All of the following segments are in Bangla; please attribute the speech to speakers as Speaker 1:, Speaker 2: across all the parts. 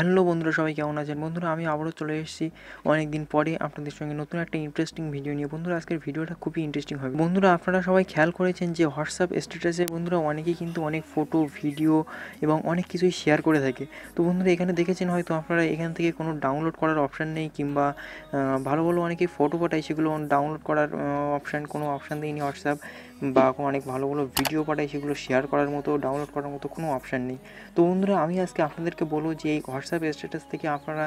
Speaker 1: হ্যালো বন্ধুরা সবাই কেমন আছেন বন্ধুরা আমি আবারও চলে এসেছি অনেক দিন পরে আপনাদের সঙ্গে নতুন একটা ইন্টারেস্টিং ভিডিও নিয়ে বন্ধুরা আজকের ভিডিওটা খুবই ইন্টারেস্টিং হবে বন্ধুরা আপনারা সবাই খেয়াল করেছেন যে হোয়াটসঅ্যাপ স্ট্যাটাসে বন্ধুরা অনেকেই কিন্তু অনেক ফটো ভিডিও এবং অনেক কিছুই শেয়ার করে থাকে তো বন্ধুরা এখানে দেখেছেন হয়তো আপনারা এখান থেকে কোনো ডাউনলোড করার অপশান নেই কিংবা ভালো ভালো অনেকে ফটো পাঠায় সেগুলো ডাউনলোড করার অপশান কোনো অপশান দেয়নি হোয়াটসঅ্যাপ বা অনেক ভালো ভালো ভিডিও পাঠায় সেগুলো শেয়ার করার মতো ডাউনলোড করার মতো কোনো অপশান নেই তো বন্ধুরা আমি আজকে আপনাদেরকে বলবো যে এই হোয়াটসঅ্যাপ স্ট্যাটাস থেকে আপনারা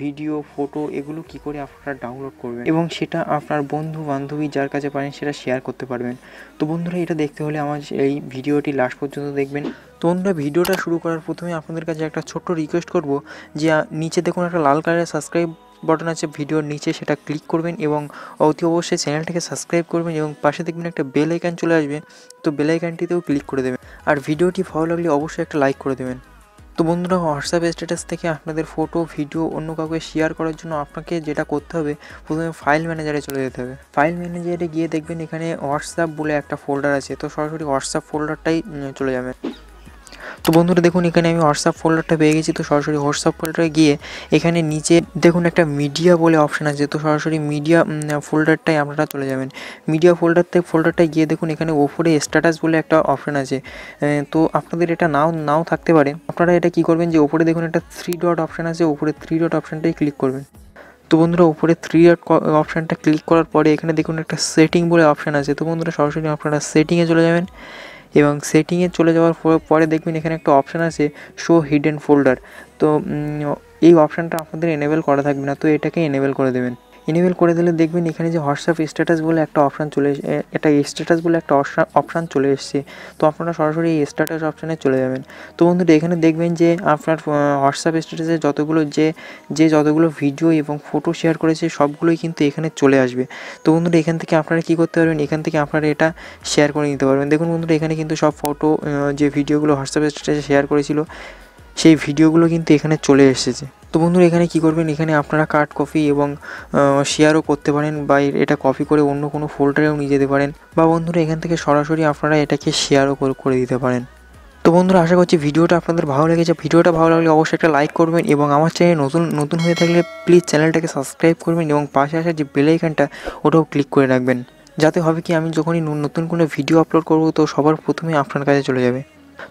Speaker 1: ভিডিও ফটো এগুলো কি করে আপনারা ডাউনলোড করবেন এবং সেটা আপনার বন্ধু বান্ধবী যার কাছে পারেন সেটা শেয়ার করতে পারবেন তো বন্ধুরা এটা দেখতে হলে আমার এই ভিডিওটি লাস্ট পর্যন্ত দেখবেন তো বন্ধুরা ভিডিওটা শুরু করার প্রথমে আপনাদের কাছে একটা ছোট্ট রিকোয়েস্ট করব যে নিচে দেখুন একটা লাল কালারের সাবস্ক্রাইব বটন আছে ভিডিওর নিচে সেটা ক্লিক করবেন এবং অতি অবশ্যই চ্যানেলটাকে সাবস্ক্রাইব করবেন এবং পাশে দেখবেন একটা বেল আইকন চলে আসবে তো বেল আইকনটিতেও ক্লিক করে দেবেন আর ভিডিওটি ভালো লাগলে অবশ্যই একটা লাইক করে দেবেন তো বন্ধুরা হোয়াটসঅ্যাপ স্ট্যাটাস থেকে আপনাদের ফটো ভিডিও অন্য কাউকে শেয়ার করার জন্য আপনাকে যেটা করতে হবে প্রথমে ফাইল ম্যানেজারে চলে যেতে হবে ফাইল ম্যানেজারে গিয়ে দেখবেন এখানে হোয়াটসঅ্যাপ বলে একটা ফোল্ডার আছে তো সরাসরি হোয়াটসঅ্যাপ ফোল্ডারটাই চলে যাবে তো বন্ধুরা দেখুন এখানে আমি হোয়াটসঅ্যাপ ফোল্ডারটা পেয়ে গেছি তো সরাসরি হোয়াটসঅ্যাপ ফোল্ডারে গিয়ে এখানে নিচে দেখুন একটা মিডিয়া বলে অপশান আছে তো সরাসরি মিডিয়া ফোল্ডারটাই আপনারা চলে যাবেন মিডিয়া থেকে ফোল্ডারটায় গিয়ে দেখুন এখানে ওপরে স্ট্যাটাস বলে একটা অপশান আছে তো আপনাদের এটা নাও নাও থাকতে পারে আপনারা এটা কি করবেন যে ওপরে দেখুন একটা থ্রি ডট অপশান আছে ওপরে থ্রি ডট অপশানটাই ক্লিক করবেন তো বন্ধুরা ওপরে থ্রি ডট অপশানটা ক্লিক করার পরে এখানে দেখুন একটা সেটিং বলে অপশান আছে তো বন্ধুরা সরাসরি আপনারা সেটিংয়ে চলে যাবেন এবং সেটিংয়ে চলে যাওয়ার পরে দেখবেন এখানে একটা অপশান আছে শো হিডেন ফোল্ডার তো এই অপশানটা আপনাদের এনেবেল করা থাকবে না তো এটাকে এনেবেল করে দেবেন ইনেবেল করে দিলে দেখবেন এখানে যে হোয়াটসঅ্যাপ স্ট্যাটাস বলে একটা অপশান চলে এটা স্ট্যাটাস বলে একটা অপশান চলে এসছে তো আপনারা সরাসরি এই স্ট্যাটাস অপশানে চলে যাবেন তো বন্ধুরা এখানে দেখবেন যে আপনার হোয়াটসঅ্যাপ স্ট্যাটাসে যতগুলো যে যে যতগুলো ভিডিও এবং ফটো শেয়ার করেছে সবগুলোই কিন্তু এখানে চলে আসবে তো বন্ধুরা এখান থেকে আপনারা কী করতে পারবেন এখান থেকে আপনারা এটা শেয়ার করে নিতে পারবেন দেখুন বন্ধুরা এখানে কিন্তু সব ফটো যে ভিডিওগুলো হোয়াটসঅ্যাপ স্ট্যাটাসে শেয়ার করেছিল সেই ভিডিওগুলো কিন্তু এখানে চলে এসেছে তো বন্ধুরা এখানে কি করবেন এখানে আপনারা কার্ড কপি এবং শেয়ারও করতে পারেন বা এটা কপি করে অন্য কোনো ফোল্ডারেও নিয়ে যেতে পারেন বা বন্ধুরা এখান থেকে সরাসরি আপনারা এটাকে শেয়ারও করে দিতে পারেন তো বন্ধুরা আশা করছি ভিডিওটা আপনাদের ভালো লেগেছে ভিডিওটা ভালো লাগলে অবশ্যই একটা লাইক করবেন এবং আমার চ্যানেল নতুন নতুন হয়ে থাকলে প্লিজ চ্যানেলটাকে সাবস্ক্রাইব করবেন এবং পাশে আসা যে বেলাইকানটা ওটাও ক্লিক করে রাখবেন যাতে হবে কি আমি যখনই নতুন কোনো ভিডিও আপলোড করব তো সবার প্রথমে আপনার কাছে চলে যাবে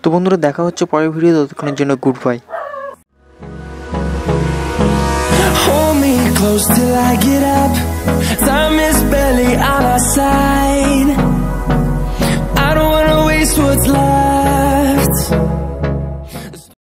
Speaker 1: তো বন্ধুরা দেখা হচ্ছে পরের ভিডিও ততক্ষণের জন্য goodbye close till I get out.